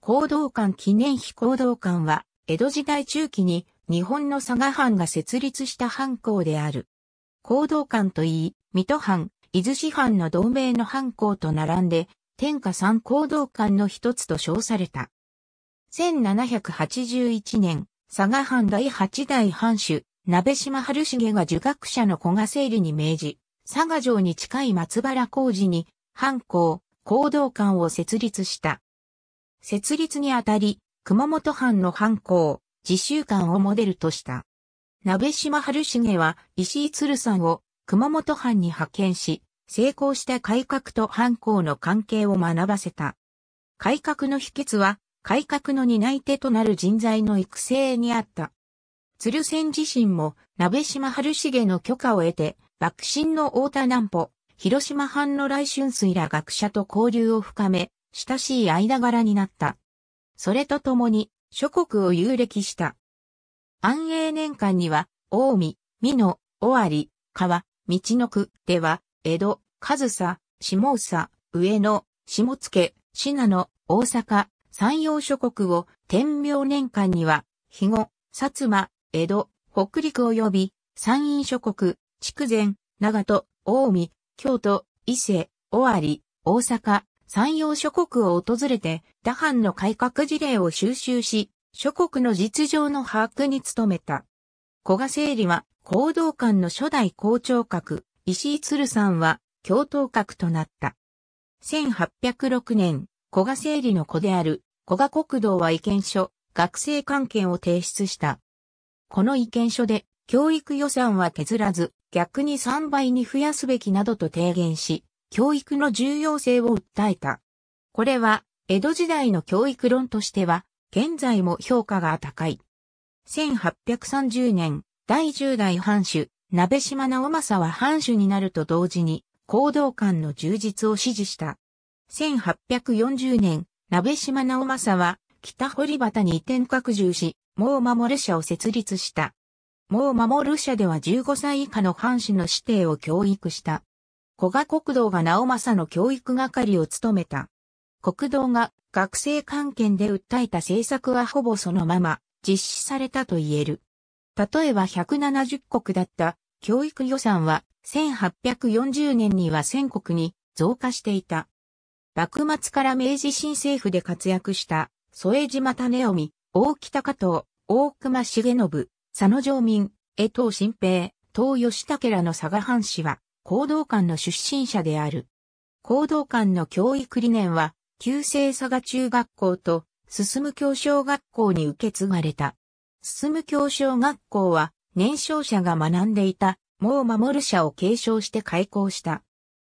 行動館記念碑行動館は、江戸時代中期に日本の佐賀藩が設立した藩校である。行動館といい、水戸藩、伊豆市藩の同盟の藩校と並んで、天下三行動館の一つと称された。1781年、佐賀藩第八代藩主、鍋島春重が儒学者の古賀整理に命じ、佐賀城に近い松原工事に、藩校、行動館を設立した。設立にあたり、熊本藩の藩校、自習館をモデルとした。鍋島春重は石井鶴さんを熊本藩に派遣し、成功した改革と藩校の関係を学ばせた。改革の秘訣は、改革の担い手となる人材の育成にあった。鶴仙自身も、鍋島春重の許可を得て、幕臣の太田南穂、広島藩の来春水ら学者と交流を深め、親しい間柄になった。それとともに、諸国を遊歴した。安永年間には、近江、美濃、尾張、川、道の区では、江戸、上総、下総、上野、下野、信濃、大阪、山陽諸国を、天明年間には、肥後、薩摩、江戸、北陸及び、山陰諸国、筑前、長門、近江、京都、伊勢、尾張、大阪、山陽諸国を訪れて、打藩の改革事例を収集し、諸国の実情の把握に努めた。古賀整理は、行動官の初代校長閣、石井鶴さんは、教頭閣となった。1806年、古賀整理の子である、古賀国道は意見書、学生関係を提出した。この意見書で、教育予算は削らず、逆に3倍に増やすべきなどと提言し、教育の重要性を訴えた。これは、江戸時代の教育論としては、現在も評価が高い。1830年、第10代藩主、鍋島直政は藩主になると同時に、行動官の充実を指示した。1840年、鍋島直政は、北堀端に移転拡充し、もう守る社を設立した。もう守る社では15歳以下の藩主の指定を教育した。古賀国道が直政の教育係を務めた。国道が学生関係で訴えた政策はほぼそのまま実施されたと言える。例えば170国だった教育予算は1840年には1000国に増加していた。幕末から明治新政府で活躍した添島種臣、大北加藤、大隈重信、佐野城民、江藤新平、東吉武らの佐賀藩士は、行動館の出身者である。行動館の教育理念は、旧制佐賀中学校と、進む教小学校に受け継がれた。進む教小学校は、年少者が学んでいた、もう守る者を継承して開校した。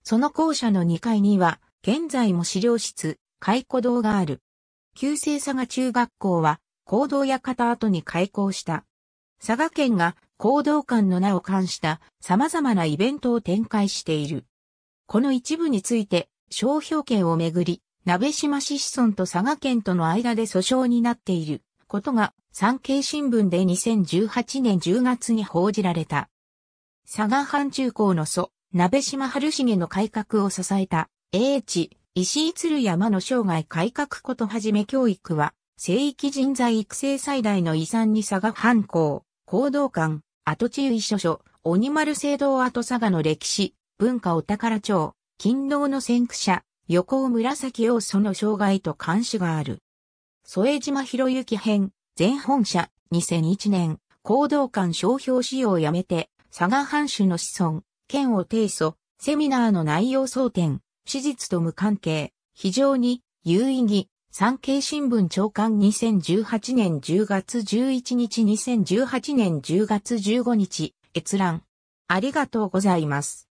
その校舎の2階には、現在も資料室、開古堂がある。旧制佐賀中学校は、行動片跡に開校した。佐賀県が行動館の名を冠した様々なイベントを展開している。この一部について、商標権をめぐり、鍋島市子村と佐賀県との間で訴訟になっていることが産経新聞で2018年10月に報じられた。佐賀藩中高の祖、鍋島春重の改革を支えた、英知、石井鶴山の生涯改革ことはじめ教育は、聖域人材育成最大の遺産に佐賀藩校、行動館、跡地由緒書、鬼丸聖堂跡佐賀の歴史、文化お宝帳、勤労の先駆者、横尾紫王その障害と監視がある。添島博之編、全本社、2001年、行動館商標使用をやめて、佐賀藩主の子孫、県を提訴、セミナーの内容争点、史実と無関係、非常に有意義、産経新聞長官2018年10月11日2018年10月15日閲覧。ありがとうございます。